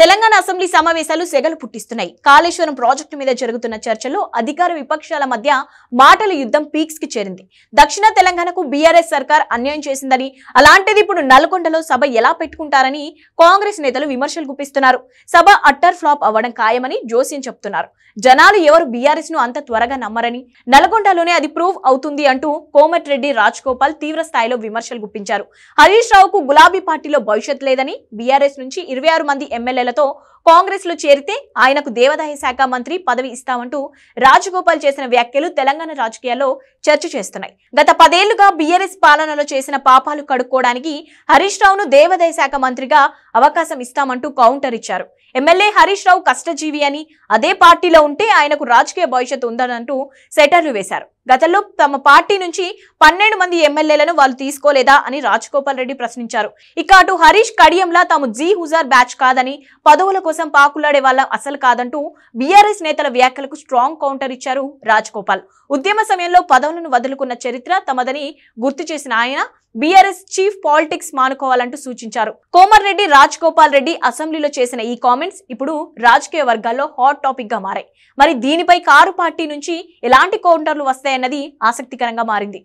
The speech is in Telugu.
తెలంగాణ అసెంబ్లీ సమావేశాలు సెగలు పుట్టిస్తున్నాయి కాళేశ్వరం ప్రాజెక్టు మీద జరుగుతున్న చర్చలో అధికార విపక్షాల మధ్య మాటల యుద్ధం పీక్స్ కి చేరింది దక్షిణ తెలంగాణకు బీఆర్ఎస్ సర్కార్ అన్యాయం చేసిందని అలాంటిది ఇప్పుడు నల్గొండలో సభ ఎలా పెట్టుకుంటారని కాంగ్రెస్ నేతలు విమర్శలు గుప్పిస్తున్నారు సభ అట్టర్ ఫ్లాప్ అవ్వడం ఖాయమని జోస్యం చెప్తున్నారు జనాలు ఎవరు బీఆర్ఎస్ ను అంత త్వరగా నమ్మరని నల్గొండలోనే అది ప్రూవ్ అవుతుంది అంటూ కోమటిరెడ్డి రాజ్ గోపాల్ తీవ్ర స్థాయిలో విమర్శలు గుప్పించారు హరీష్ రావుకు గులాబీ పార్టీలో భవిష్యత్ లేదని బీఆర్ఎస్ నుంచి ఇరవై మంది ఎమ్మెల్యేల పట్టుదలతో కాంగ్రెస్ లో చేరితే ఆయనకు దేవాదాయ శాఖ మంత్రి పదవి ఇస్తామంటూ రాజగోపాల్ చేసిన వ్యాఖ్యలు తెలంగాణ రాజకీయాల్లో చర్చ చేస్తున్నాయి గత పదేళ్లుగా బీఆర్ఎస్ పాలనలో చేసిన పాపాలు కడుక్కోవడానికి హరీష్ రావును దేవాదాయ శాఖ మంత్రిగా అవకాశం ఇస్తామంటూ కౌంటర్ ఇచ్చారు ఎమ్మెల్యే హరీష్ రావు కష్టజీవి అని అదే పార్టీలో ఉంటే ఆయనకు రాజకీయ భవిష్యత్తు ఉందనంటూ సెటర్లు వేశారు గతంలో తమ పార్టీ నుంచి పన్నెండు మంది ఎమ్మెల్యేలను వాళ్ళు తీసుకోలేదా అని రాజగోపాల్ రెడ్డి ప్రశ్నించారు ఇక అటు హరీష్ కడియంలా తాము జీ హుజార్ బ్యాచ్ కాదని పదవుల కోసం పాకులాడే వాళ్ళ అసలు కాదంటూ బీఆర్ఎస్ నేతల వ్యాఖ్యలకు స్ట్రాంగ్ కౌంటర్ ఇచ్చారు రాజగోపాల్ ఉద్యమ సమయంలో పదవులను వదులుకున్న చరిత్ర తమదని గుర్తు చేసిన ఆయన బీఆర్ఎస్ చీఫ్ పాలిటిక్స్ మానుకోవాలంటూ సూచించారు కోమర్రెడ్డి రాజగోపాల్ రెడ్డి అసెంబ్లీలో చేసిన ఈ కామెంట్స్ ఇప్పుడు రాజకీయ వర్గాల్లో హాట్ టాపిక్ గా మారాయి మరి దీనిపై కారు పార్టీ నుంచి ఎలాంటి కౌంటర్లు వస్తాయన్నది ఆసక్తికరంగా మారింది